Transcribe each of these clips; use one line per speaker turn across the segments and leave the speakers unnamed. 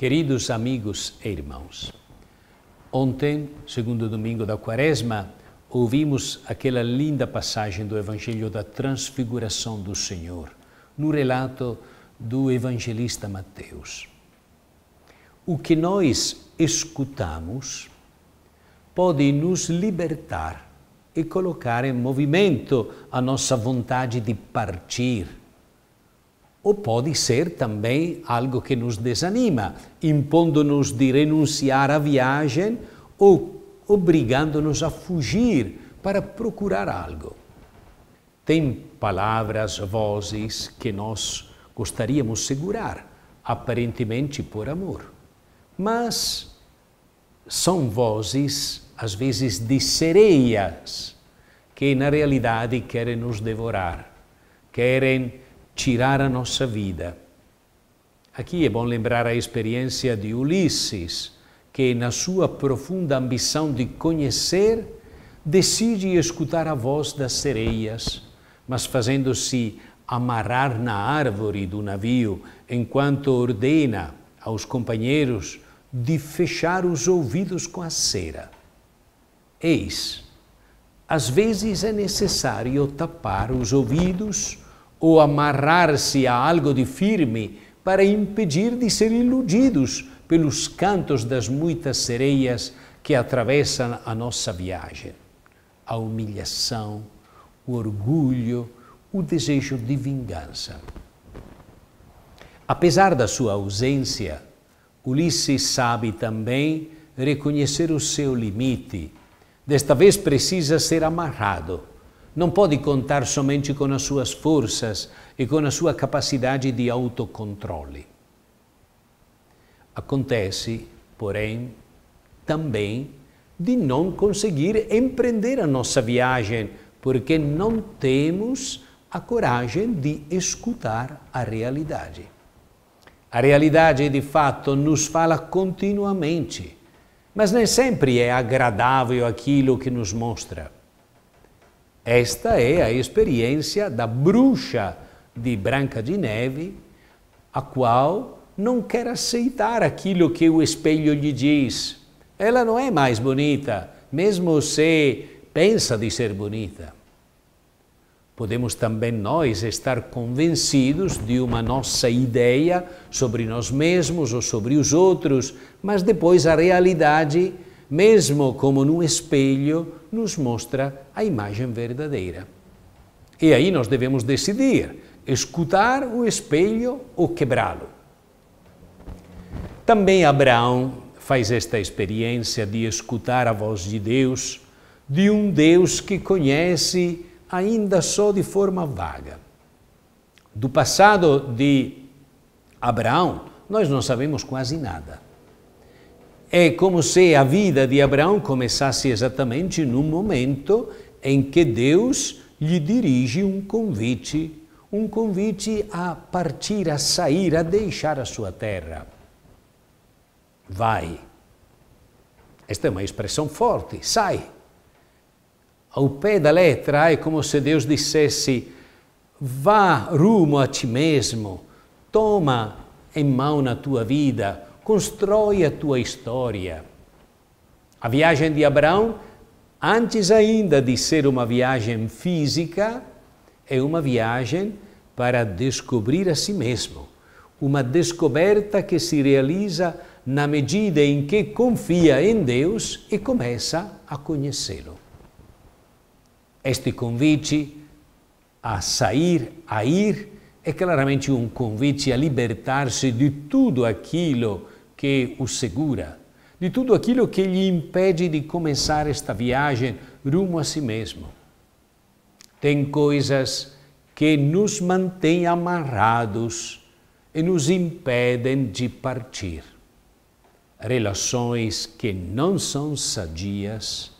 Queridos amigos e irmãos, ontem, segundo domingo da quaresma, ouvimos aquela linda passagem do Evangelho da Transfiguração do Senhor, no relato do evangelista Mateus. O que nós escutamos pode nos libertar e colocar em movimento a nossa vontade de partir, ou pode ser também algo que nos desanima, impondo-nos de renunciar à viagem ou obrigando-nos a fugir para procurar algo. Tem palavras, vozes que nós gostaríamos segurar, aparentemente por amor, mas são vozes, às vezes, de sereias, que na realidade querem nos devorar, querem tirar a nossa vida. Aqui é bom lembrar a experiência de Ulisses, que, na sua profunda ambição de conhecer, decide escutar a voz das sereias, mas fazendo-se amarrar na árvore do navio, enquanto ordena aos companheiros de fechar os ouvidos com a cera. Eis, às vezes é necessário tapar os ouvidos ou amarrar-se a algo de firme para impedir de ser iludidos pelos cantos das muitas sereias que atravessam a nossa viagem. A humilhação, o orgulho, o desejo de vingança. Apesar da sua ausência, Ulisses sabe também reconhecer o seu limite. Desta vez precisa ser amarrado não pode contar somente com as suas forças e com a sua capacidade de autocontrole. Acontece, porém, também de não conseguir empreender a nossa viagem, porque não temos a coragem de escutar a realidade. A realidade, de fato, nos fala continuamente, mas nem sempre é agradável aquilo que nos mostra. Esta é a experiência da bruxa de Branca de Neve, a qual não quer aceitar aquilo que o espelho lhe diz. Ela não é mais bonita, mesmo se pensa de ser bonita. Podemos também nós estar convencidos de uma nossa ideia sobre nós mesmos ou sobre os outros, mas depois a realidade mesmo como num espelho, nos mostra a imagem verdadeira. E aí nós devemos decidir: escutar o espelho ou quebrá-lo. Também Abraão faz esta experiência de escutar a voz de Deus, de um Deus que conhece ainda só de forma vaga. Do passado de Abraão, nós não sabemos quase nada. É como se a vida de Abraão começasse exatamente no momento em que Deus lhe dirige um convite, um convite a partir, a sair, a deixar a sua terra. Vai. Esta é uma expressão forte, sai. Ao pé da letra, é como se Deus dissesse: vá rumo a ti mesmo, toma em mão na tua vida Constrói a tua história. A viagem de Abraão, antes ainda de ser uma viagem física, é uma viagem para descobrir a si mesmo. Uma descoberta que se realiza na medida em que confia em Deus e começa a conhecê-lo. Este convite a sair, a ir, é claramente um convite a libertar-se de tudo aquilo que o segura, de tudo aquilo que lhe impede de começar esta viagem rumo a si mesmo. Tem coisas que nos mantêm amarrados e nos impedem de partir. Relações que não são sadias,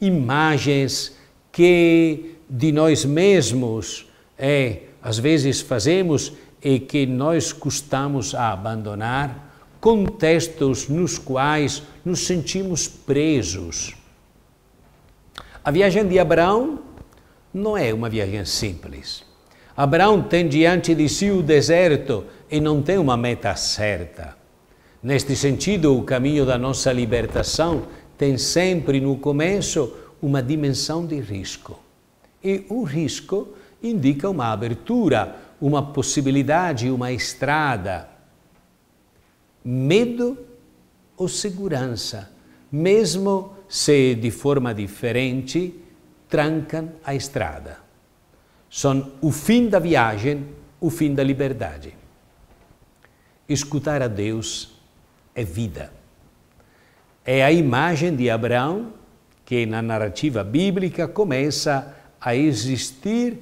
imagens que de nós mesmos é, às vezes fazemos e que nós custamos a abandonar, contextos nos quais nos sentimos presos. A viagem de Abraão não é uma viagem simples. Abraão tem diante de si o deserto e não tem uma meta certa. Neste sentido, o caminho da nossa libertação tem sempre no começo uma dimensão de risco. E o risco indica uma abertura, uma possibilidade, uma estrada medo ou segurança, mesmo se de forma diferente, trancam a estrada. São o fim da viagem, o fim da liberdade. Escutar a Deus é vida. É a imagem de Abraão que na narrativa bíblica começa a existir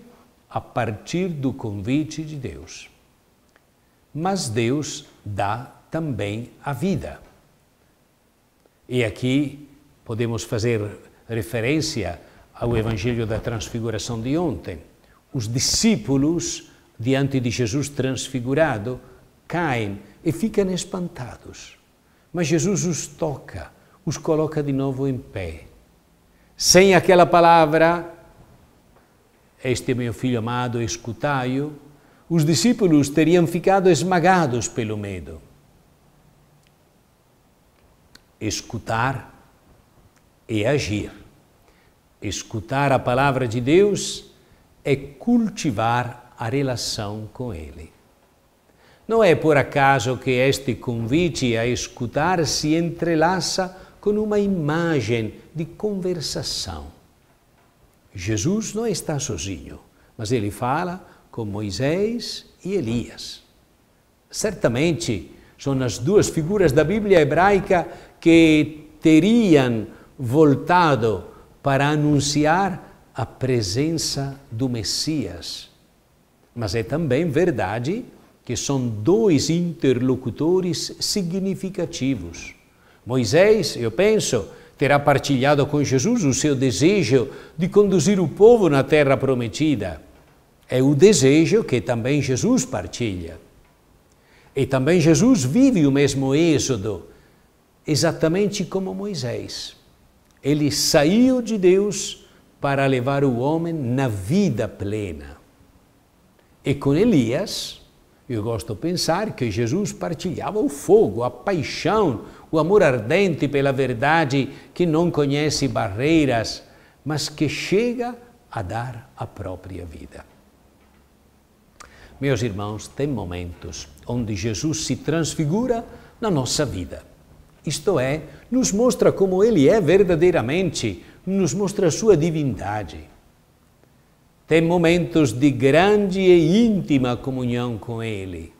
a partir do convite de Deus. Mas Deus dá também a vida. E aqui podemos fazer referência ao Evangelho da Transfiguração de ontem. Os discípulos, diante de Jesus transfigurado, caem e ficam espantados. Mas Jesus os toca, os coloca de novo em pé. Sem aquela palavra, este é meu filho amado, escutai-o, os discípulos teriam ficado esmagados pelo medo escutar e agir. Escutar a palavra de Deus é cultivar a relação com Ele. Não é por acaso que este convite a escutar se entrelaça com uma imagem de conversação. Jesus não está sozinho, mas ele fala com Moisés e Elias. Certamente, são as duas figuras da Bíblia hebraica que teriam voltado para anunciar a presença do Messias. Mas é também verdade que são dois interlocutores significativos. Moisés, eu penso, terá partilhado com Jesus o seu desejo de conduzir o povo na terra prometida. É o desejo que também Jesus partilha. E também Jesus vive o mesmo êxodo, exatamente como Moisés. Ele saiu de Deus para levar o homem na vida plena. E com Elias, eu gosto de pensar que Jesus partilhava o fogo, a paixão, o amor ardente pela verdade que não conhece barreiras, mas que chega a dar a própria vida. Meus irmãos, tem momentos onde Jesus se transfigura na nossa vida. Isto é, nos mostra como Ele é verdadeiramente, nos mostra a sua divindade. Tem momentos de grande e íntima comunhão com Ele,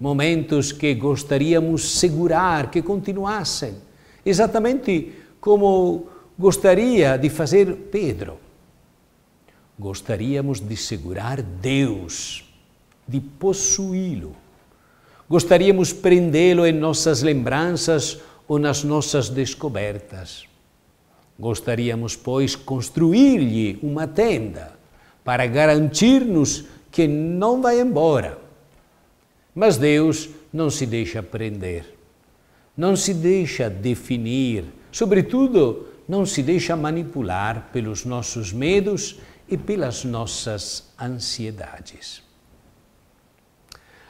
momentos que gostaríamos segurar, que continuassem, exatamente como gostaria de fazer Pedro. Gostaríamos de segurar Deus de possuí-lo. Gostaríamos prendê-lo em nossas lembranças ou nas nossas descobertas. Gostaríamos, pois, construir-lhe uma tenda para garantir-nos que não vai embora. Mas Deus não se deixa prender, não se deixa definir, sobretudo, não se deixa manipular pelos nossos medos e pelas nossas ansiedades.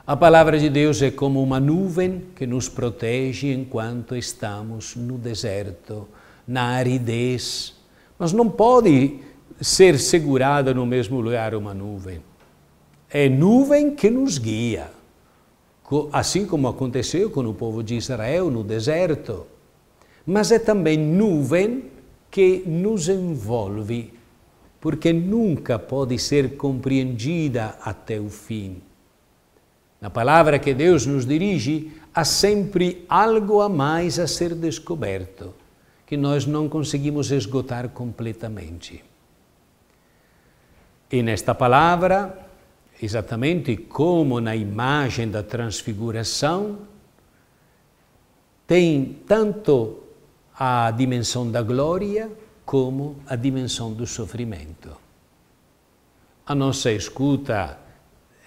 A palavra de Deus é como uma nuvem que nos protege enquanto estamos no deserto, na aridez. Mas não pode ser segurada no mesmo lugar uma nuvem. É nuvem que nos guia, assim como aconteceu com o povo de Israel no deserto. Mas é também nuvem que nos envolve, porque nunca pode ser compreendida até o fim. Na palavra que Deus nos dirige, há sempre algo a mais a ser descoberto, que nós não conseguimos esgotar completamente. E nesta palavra, exatamente como na imagem da transfiguração, tem tanto a dimensão da glória como a dimensão do sofrimento. A nossa escuta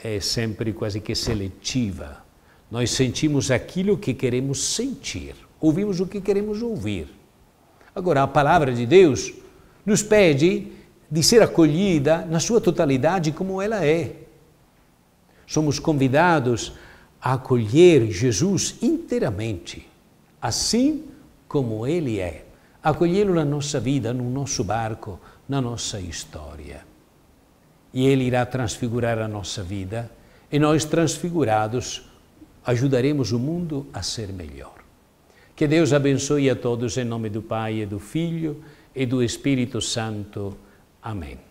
é sempre quase que seletiva. Nós sentimos aquilo que queremos sentir, ouvimos o que queremos ouvir. Agora, a palavra de Deus nos pede de ser acolhida na sua totalidade como ela é. Somos convidados a acolher Jesus inteiramente, assim como ele é, acolhê-lo na nossa vida, no nosso barco, na nossa história e Ele irá transfigurar a nossa vida, e nós, transfigurados, ajudaremos o mundo a ser melhor. Que Deus abençoe a todos em nome do Pai e do Filho e do Espírito Santo. Amém.